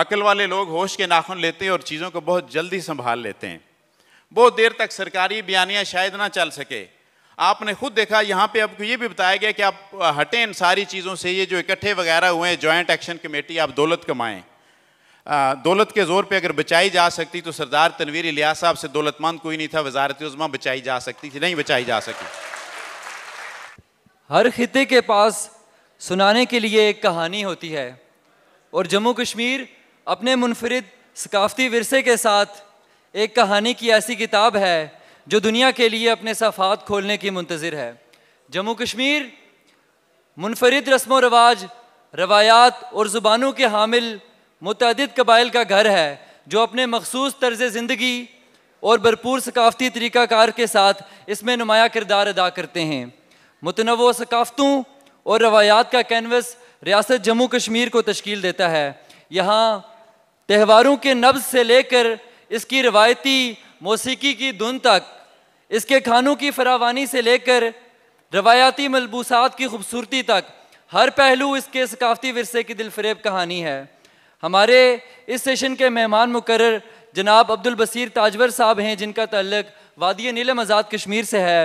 अकल वाले लोग होश के नाखून लेते हैं और चीज़ों को बहुत जल्दी संभाल लेते हैं बहुत देर तक सरकारी बयानियाँ शायद ना चल सके आपने खुद देखा यहाँ पे आपको ये भी बताया गया कि आप हटें इन सारी चीज़ों से ये जो इकट्ठे वगैरह हुए हैं जॉइंट एक्शन कमेटी आप दौलत कमाएं दौलत के ज़ोर पे अगर बचाई जा सकती तो सरदार तनवीर इलिया साहब से दौलतमंद कोई नहीं था वजारत उजमा बचाई जा सकती थी नहीं बचाई जा सकी हर खिते के पास सुनाने के लिए एक कहानी होती है और जम्मू कश्मीर अपने मुनफरद सकाफती वरसे के साथ एक कहानी की ऐसी किताब है जो दुनिया के लिए अपने सफ़ात खोलने की मंतज़र है जम्मू कश्मीर मुनफरद रस्म व रवाज रवायात और ज़ुबानों के हामिल मतद कबाइल का घर है जो अपने मखसूस तर्ज ज़िंदगी और भरपूर सकाफती तरीक़ाकार के साथ इसमें नुमाया किरदार अदा करते हैं मुतनव सकाफ़तों और रवायात का कैनवस रियासत जम्मू कश्मीर को तश्कील देता है यहाँ त्योहारों के नब्ज से लेकर इसकी रवायती मौसीकी की धुन तक इसके खानों की फरावानी से लेकर रवायाती मलबूसात की खूबसूरती तक हर पहलू इसके सकाफती वरसे की दिलफरेब कहानी है हमारे इस सेशन के मेहमान मुकर जनाब अब्दुल बसीर ताजवर साहब हैं जिनका तल्लक वादी नीलम आज़ाद कश्मीर से है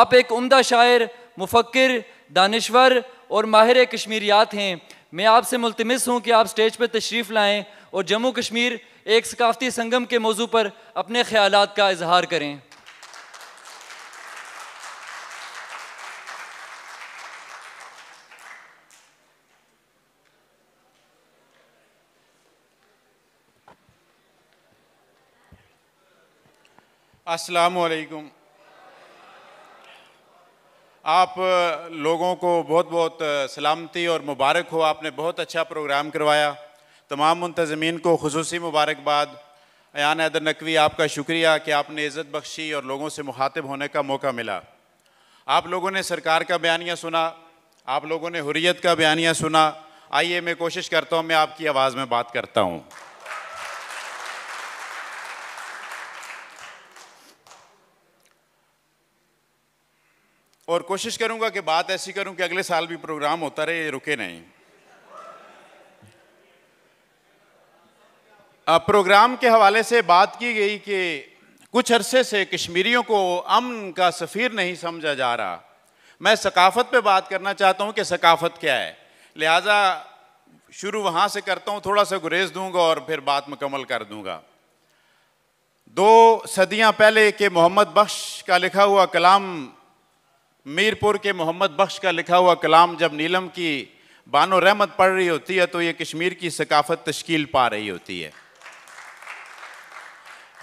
आप एक उम्दा शायर मुफक्र दानश्वर और माहिर कश्मीरियात हैं मैं आपसे मुलतमस हूँ कि आप स्टेज पर तशरीफ़ लाएँ और जम्मू कश्मीर एक सकाफती संगम के मौजू पर अपने ख्याल का इजहार करें असलकुम आप लोगों को बहुत बहुत सलामती और मुबारक हो आपने बहुत अच्छा प्रोग्राम करवाया तमाम मुंतजमीन को खसूस मुबारकबाद अन हैदर नकवी आपका शुक्रिया कि आपने इज़्ज़त बख्शी और लोगों से मुखातिब होने का मौका मिला आप लोगों ने सरकार का बयानिया सुना आप लोगों ने हुरियत का बयानिया सुना आइए मैं कोशिश करता हूँ मैं आपकी आवाज़ में बात करता हूँ और कोशिश करूँगा कि बात ऐसी करूँ कि अगले साल भी प्रोग्राम होता रहे रुके नहीं प्रोग्राम के हवाले से बात की गई कि कुछ अरसे से कश्मीरियों को अमन का सफ़ीर नहीं समझा जा रहा मैं सकाफ़त पे बात करना चाहता हूँ कि सकाफ़त क्या है लिहाजा शुरू वहाँ से करता हूँ थोड़ा सा गुरेज दूंगा और फिर बात मुकम्मल कर दूंगा दो सदियाँ पहले के मोहम्मद बख्श का लिखा हुआ कलाम मीरपुर के मोहम्मद बख्श का लिखा हुआ कलाम जब नीलम की बानो रहमत पढ़ रही होती है तो ये कश्मीर की सकाफ़त तश्कील पा रही होती है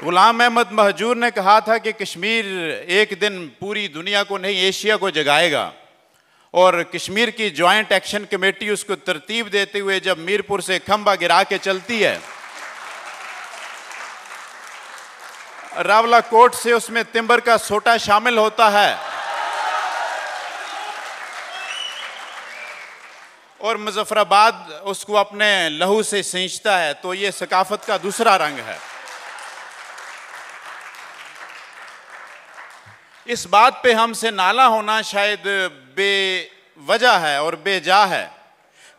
गुलाम अहमद महजूर ने कहा था कि कश्मीर एक दिन पूरी दुनिया को नहीं एशिया को जगाएगा और कश्मीर की जॉइंट एक्शन कमेटी उसको तरतीब देते हुए जब मीरपुर से खंबा गिरा के चलती है रावला कोट से उसमें तिम्बर का सोटा शामिल होता है और मुजफ्फराबाद उसको अपने लहू से सींचता है तो ये सकाफत का दूसरा रंग है इस बात पे हमसे नाला होना शायद बेवजह है और बेजा है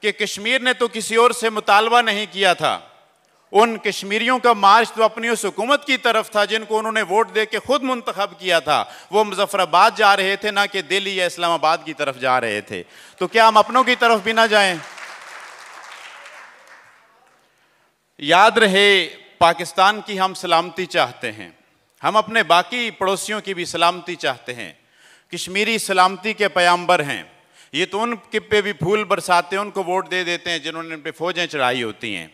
कि कश्मीर ने तो किसी और से मुतालबा नहीं किया था उन कश्मीरियों का मार्च तो अपनी उस हुकूमत की तरफ था जिनको उन्होंने वोट दे के ख़ुद मंतखब किया था वो मुजफ्फराबाद जा रहे थे ना कि दिल्ली या इस्लामाबाद की तरफ जा रहे थे तो क्या हम अपनों की तरफ भी ना जाएं? याद रहे पाकिस्तान की हम सलामती चाहते हैं हम अपने बाकी पड़ोसियों की भी सलामती चाहते हैं कश्मीरी सलामती के पैम्बर हैं ये तो उन पे भी फूल बरसाते हैं उनको वोट दे देते हैं जिन्होंने उन पर फौजें चढ़ाई होती हैं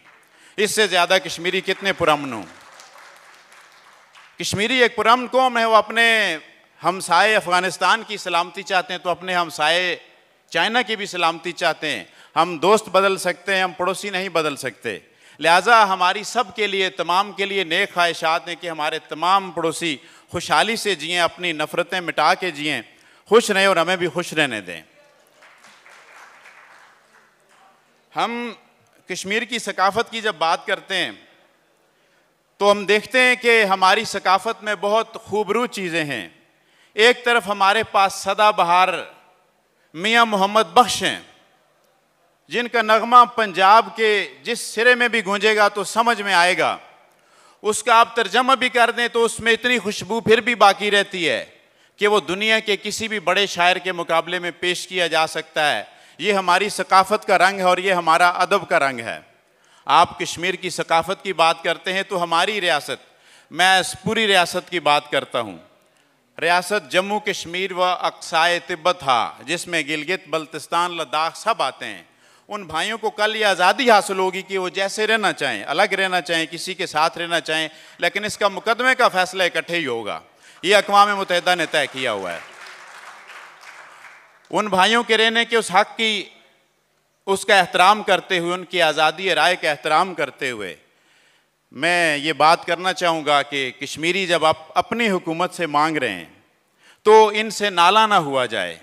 इससे ज़्यादा कश्मीरी कितने पुरमन हों कश्मीरी एक पुरमन कौम है वो अपने हमसाए अफ़गानिस्तान की सलामती चाहते हैं तो अपने हमसाए चाइना की भी सलामती चाहते हैं हम दोस्त बदल सकते हैं हम पड़ोसी नहीं बदल सकते लिहाजा हमारी सब के लिए तमाम के लिए नेक ख्वाहिशात हैं कि हमारे तमाम पड़ोसी खुशहाली से जिए अपनी नफ़रतें मिटा के जिए खुश रहें और हमें भी खुश रहने दें हम कश्मीर की सकाफ़त की जब बात करते हैं तो हम देखते हैं कि हमारी सकाफ़त में बहुत खूबरू चीज़ें हैं एक तरफ हमारे पास सदा बहार मियाँ मोहम्मद बख्श हैं जिनका नगमा पंजाब के जिस सिरे में भी गूंजेगा तो समझ में आएगा उसका आप तर्जमा भी कर दें तो उसमें इतनी खुशबू फिर भी बाकी रहती है कि वो दुनिया के किसी भी बड़े शायर के मुकाबले में पेश किया जा सकता है ये हमारी सकाफत का रंग है और ये हमारा अदब का रंग है आप कश्मीर की सकाफत की बात करते हैं तो हमारी रियासत मैं इस पूरी रियासत की बात करता हूँ रियासत जम्मू कश्मीर व अक्साए तिब्बत था जिसमें गिलगित बल्तिस्तान लद्दाख सब आते हैं उन भाइयों को कल ये आज़ादी हासिल होगी कि वो जैसे रहना चाहें अलग रहना चाहें किसी के साथ रहना चाहें लेकिन इसका मुकदमे का फैसला इकट्ठे ही होगा ये अकवा मुतहदा ने तय किया हुआ है उन भाइयों के रहने के उस हक की उसका एहतराम करते हुए उनकी आज़ादी राय का एहतराम करते हुए मैं ये बात करना चाहूँगा कि कश्मीरी जब आप अपनी हुकूमत से मांग रहे हैं तो इनसे नाला ना हुआ जाए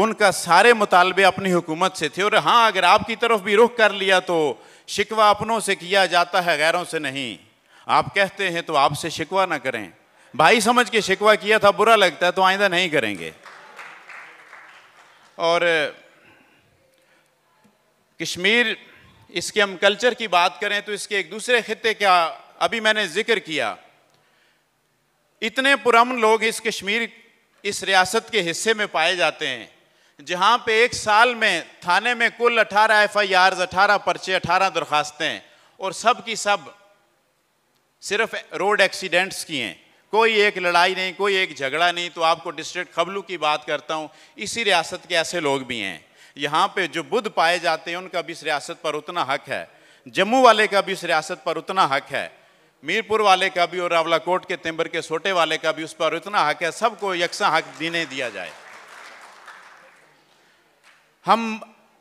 उनका सारे मुतालबे अपनी हुकूमत से थे और हाँ अगर आपकी तरफ भी रुख कर लिया तो शिकवा अपनों से किया जाता है गैरों से नहीं आप कहते हैं तो आपसे शिकवा ना करें भाई समझ के शिकवा किया था बुरा लगता है तो आइंदा नहीं करेंगे और कश्मीर इसके हम कल्चर की बात करें तो इसके एक दूसरे खत्े का अभी मैंने जिक्र किया इतने पुरम लोग इस कश्मीर इस रियासत के हिस्से में पाए जाते हैं जहाँ पे एक साल में थाने में कुल 18 एफ आई आर अठारह पर्चे अठारह दरखास्तें और सब की सब सिर्फ रोड एक्सीडेंट्स की हैं कोई एक लड़ाई नहीं कोई एक झगड़ा नहीं तो आपको डिस्ट्रिक्ट खबलू की बात करता हूँ इसी रियासत के ऐसे लोग भी हैं यहाँ पे जो बुद्ध पाए जाते हैं उनका भी इस रियासत पर उतना हक है जम्मू वाले का भी इस रियासत पर उतना हक है मीरपुर वाले का भी और रावलाकोट के तिम्बर के सोटे वाले का भी उस पर उतना हक है सबको यकसा हक देने दिया जाए हम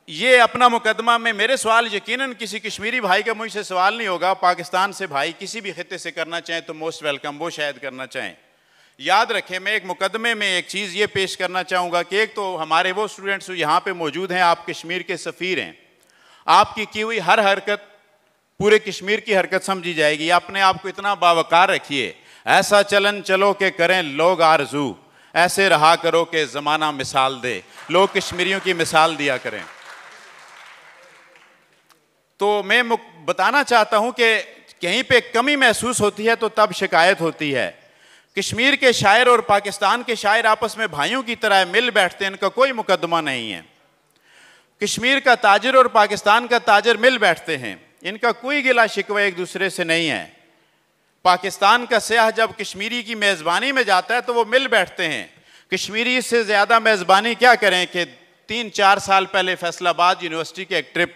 ये अपना मुकदमा में मेरे सवाल यकीनन किसी कश्मीरी भाई का मुझसे सवाल नहीं होगा पाकिस्तान से भाई किसी भी खत्े से करना चाहें तो मोस्ट वेलकम वो शायद करना चाहें याद रखें मैं एक मुकदमे में एक चीज़ ये पेश करना चाहूँगा कि एक तो हमारे वो स्टूडेंट्स जो यहाँ पे मौजूद हैं आप कश्मीर के सफ़ीर हैं आपकी की हुई हर हरकत पूरे कश्मीर की हरकत समझी जाएगी अपने आप को इतना बावकार रखिए ऐसा चलन चलो के करें लोग आरजू ऐसे रहा करो कि ज़माना मिसाल दे लोग कश्मीरियों की मिसाल दिया करें तो मैं बताना चाहता हूं कि कहीं पे कमी महसूस होती है तो तब शिकायत होती है कश्मीर के शायर और पाकिस्तान के शायर आपस में भाइयों की तरह मिल बैठते हैं इनका कोई मुकदमा नहीं है कश्मीर का ताजर और पाकिस्तान का ताजर मिल बैठते हैं इनका कोई गिला शिकवा एक दूसरे से नहीं है पाकिस्तान का सयाह जब कश्मीरी की मेज़बानी में जाता है तो वो मिल बैठते हैं कश्मीरी से ज़्यादा मेज़बानी क्या करें कि तीन चार साल पहले फैसलाबाद यूनिवर्सिटी के एक ट्रिप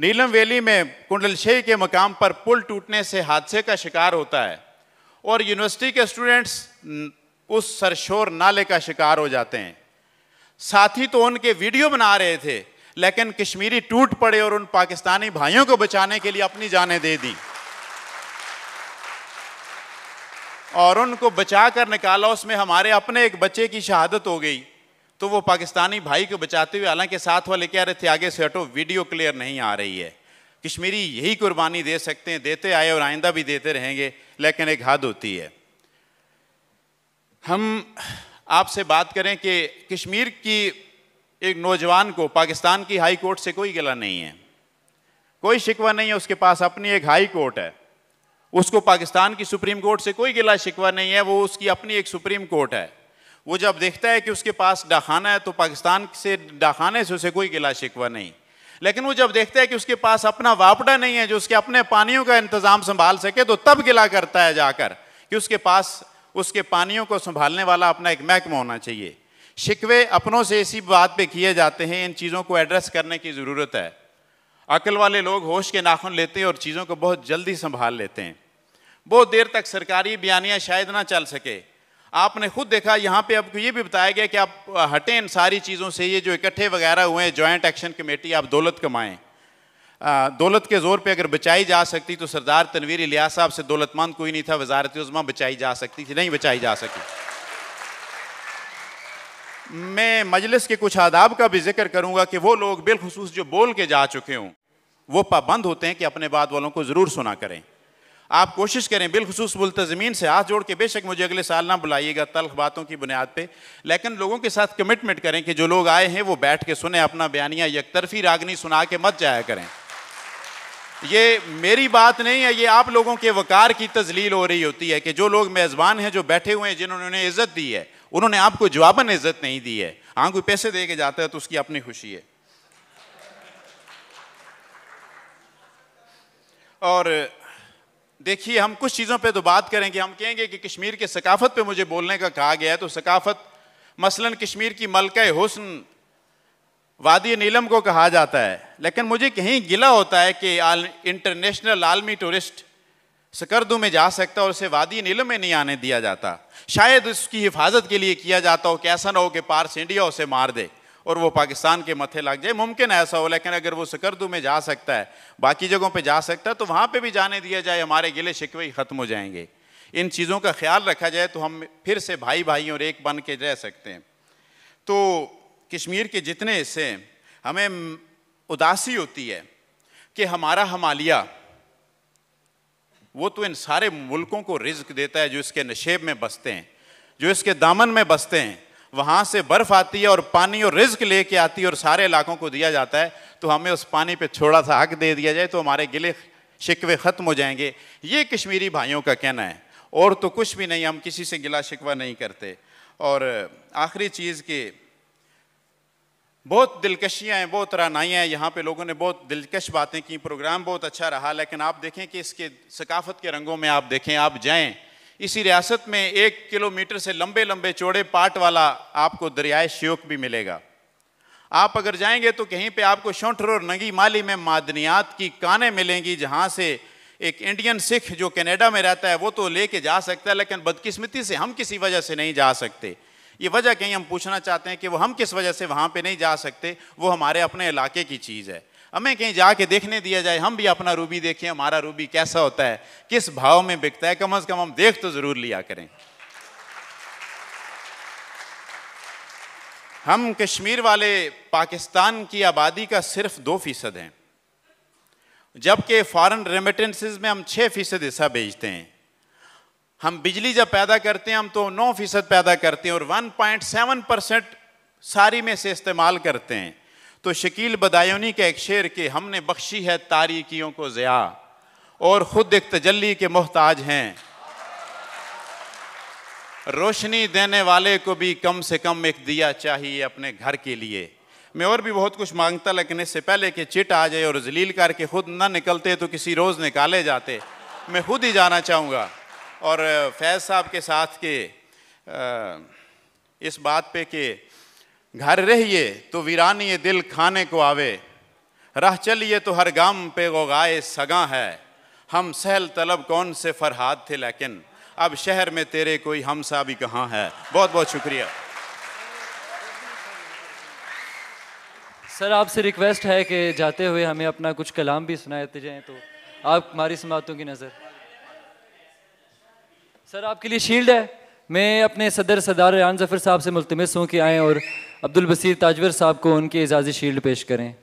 नीलम वैली में कुंडल शेह के मकाम पर पुल टूटने से हादसे का शिकार होता है और यूनिवर्सिटी के स्टूडेंट्स उस सरशोर नाले का शिकार हो जाते हैं साथी तो उनके वीडियो बना रहे थे लेकिन कश्मीरी टूट पड़े और उन पाकिस्तानी भाइयों को बचाने के लिए अपनी जानें दे दी और उनको बचा कर निकाला उसमें हमारे अपने एक बच्चे की शहादत हो गई तो वो पाकिस्तानी भाई को बचाते हुए हालांकि साथ वाले कह रहे थे आगे से हटो वीडियो क्लियर नहीं आ रही है कश्मीरी यही कुर्बानी दे सकते हैं देते आए और आइंदा भी देते रहेंगे लेकिन एक हद होती है हम आपसे बात करें कि कश्मीर की एक नौजवान को पाकिस्तान की हाई कोर्ट से कोई गला नहीं है कोई शिकवा नहीं है उसके पास अपनी एक हाई कोर्ट है उसको पाकिस्तान की सुप्रीम कोर्ट से कोई गिला शिकवा नहीं है वो उसकी अपनी एक सुप्रीम कोर्ट है वो जब देखता है कि उसके पास डाखाना है तो पाकिस्तान से डाखाने से उसे कोई गिला शिकवा नहीं लेकिन वो जब देखता है कि उसके पास अपना वापडा नहीं है जो उसके अपने पानियों का इंतज़ाम संभाल सके तो तब गिला करता है जाकर कि उसके पास उसके पानियों को संभालने वाला अपना एक महकमा होना चाहिए शिकवे अपनों से इसी बात पे किए जाते हैं इन चीज़ों को एड्रेस करने की ज़रूरत है अकल वाले लोग होश के नाखून लेते हैं और चीज़ों को बहुत जल्दी संभाल लेते हैं बहुत देर तक सरकारी बयानियाँ शायद ना चल सके आपने खुद देखा यहाँ पे आपको ये भी बताया गया कि आप हटें इन सारी चीज़ों से ये जो इकट्ठे वगैरह हुए हैं जॉइंट एक्शन कमेटी आप दौलत कमाएं दौलत के ज़ोर पे अगर बचाई जा सकती तो सरदार तनवीर इलिया साहब से दौलतमंद कोई नहीं था वजारत उज़मा बचाई जा सकती थी नहीं बचाई जा सकी मैं मजलिस के कुछ आदाब का भी जिक्र करूँगा कि वो लोग बिलखसूस जो बोल के जा चुके हों वो पाबंद होते हैं कि अपने बाद वालों को ज़रूर सुना करें आप कोशिश करें बिलखसूस मुलतजमीन से हाथ जोड़ के बेशक मुझे अगले साल ना बुलाइएगा तलख बातों की बुनियाद पर लेकिन लोगों के साथ कमिटमेंट करें कि जो लोग आए हैं वो बैठ के सुने अपना बयानिया तरफी रागनी सुना के मत जाया करें ये मेरी बात नहीं है ये आप लोगों के वकार की तजलील हो रही होती है कि जो लोग मेज़बान हैं जो बैठे हुए हैं जिन्होंने इज़्ज़त दी है उन्होंने आपको जवाबन इज़्ज़त नहीं दी है हाँ कोई पैसे दे के जाता है तो उसकी अपनी खुशी है और देखिए हम कुछ चीज़ों पे तो बात करेंगे हम कहेंगे कि कश्मीर के सकाफत पे मुझे बोलने का कहा गया है तो सकाफत मसलन कश्मीर की मलका हुसन वादी नीलम को कहा जाता है लेकिन मुझे कहीं गिला होता है कि आल, इंटरनेशनल आलमी टूरिस्ट सकरदू में जा सकता और उसे वादी नीलम में नहीं आने दिया जाता शायद उसकी हिफाजत के लिए किया जाता हो कि ऐसा ना हो कि पार्स इंडिया उसे मार दे और वो पाकिस्तान के मथे लग जाए मुमकिन है ऐसा हो लेकिन अगर वो सिकरदू में जा सकता है बाकी जगहों पे जा सकता है तो वहाँ पे भी जाने दिया जाए हमारे गिले शिकवे ही ख़त्म हो जाएंगे इन चीज़ों का ख्याल रखा जाए तो हम फिर से भाई भाई और एक बन के रह सकते हैं तो कश्मीर के जितने हिस्से हमें उदासी होती है कि हमारा हमालिया वो तो इन सारे मुल्कों को रिज्क देता है जो इसके नशेब में बसते हैं जो इसके दामन में बसते हैं वहाँ से बर्फ़ आती है और पानी और रिज्क लेके आती है और सारे इलाकों को दिया जाता है तो हमें उस पानी पे थोड़ा सा हक दे दिया जाए तो हमारे गिले शिकवे ख़त्म हो जाएंगे ये कश्मीरी भाइयों का कहना है और तो कुछ भी नहीं हम किसी से गिला शिकवा नहीं करते और आखिरी चीज़ के बहुत दिलकशियाँ हैं बहुत रानाइयाँ हैं यहाँ पे लोगों ने बहुत दिलकश बातें की प्रोग्राम बहुत अच्छा रहा लेकिन आप देखें कि इसके सकाफत के रंगों में आप देखें आप जाएँ इसी रियासत में एक किलोमीटर से लंबे लंबे चौड़े पाट वाला आपको दरियाए श्योक भी मिलेगा आप अगर जाएंगे तो कहीं पे आपको शौठर और नंगी माली में मादनियात की कानें मिलेंगी जहाँ से एक इंडियन सिख जो कनाडा में रहता है वो तो लेके जा सकता है लेकिन बदकिस्मती से हम किसी वजह से नहीं जा सकते ये वजह कहीं हम पूछना चाहते हैं कि वो हम किस वजह से वहाँ पे नहीं जा सकते वो हमारे अपने इलाके की चीज़ है हमें कहीं जाके देखने दिया जाए हम भी अपना रूबी देखें हमारा रूबी कैसा होता है किस भाव में बिकता है कम अज़ कम हम देख तो ज़रूर लिया करें हम कश्मीर वाले पाकिस्तान की आबादी का सिर्फ दो फीसद हैं जबकि फॉरेन रेमिटेंसेज में हम छः फीसद हिस्सा भेजते हैं हम बिजली जब पैदा करते हैं हम तो नौ फीसद पैदा करते हैं और 1.7 परसेंट सारी में से इस्तेमाल करते हैं तो शकील बदायूनी के एक शेर के हमने बख्शी है तारीकियों को ज़िया और ख़ुद एक तजली के मोहताज हैं रोशनी देने वाले को भी कम से कम एक दिया चाहिए अपने घर के लिए मैं और भी बहुत कुछ मांगता लेकिन इससे पहले कि चिट आ जाए और जलील करके खुद ना निकलते तो किसी रोज़ निकाले जाते मैं खुद ही जाना चाहूँगा और फैज़ साहब के साथ के इस बात पे कि घर रहिए तो वीरानी दिल खाने को आवे रह चलिए तो हर गाम पे गोगाए सगा है हम सहल तलब कौन से फरहाद थे लेकिन अब शहर में तेरे कोई हमसा भी कहाँ है बहुत बहुत शुक्रिया सर आपसे रिक्वेस्ट है कि जाते हुए हमें अपना कुछ कलाम भी सुनाते जाएं तो आप हमारी समातों की नज़र सर आपके लिए शील्ड है मैं अपने सदर सदार जफर साहब से मुलतमस हूँ कि आएँ और अब्दुल बसीर ताजवर साहब को उनके एजाजी शील्ड पेश करें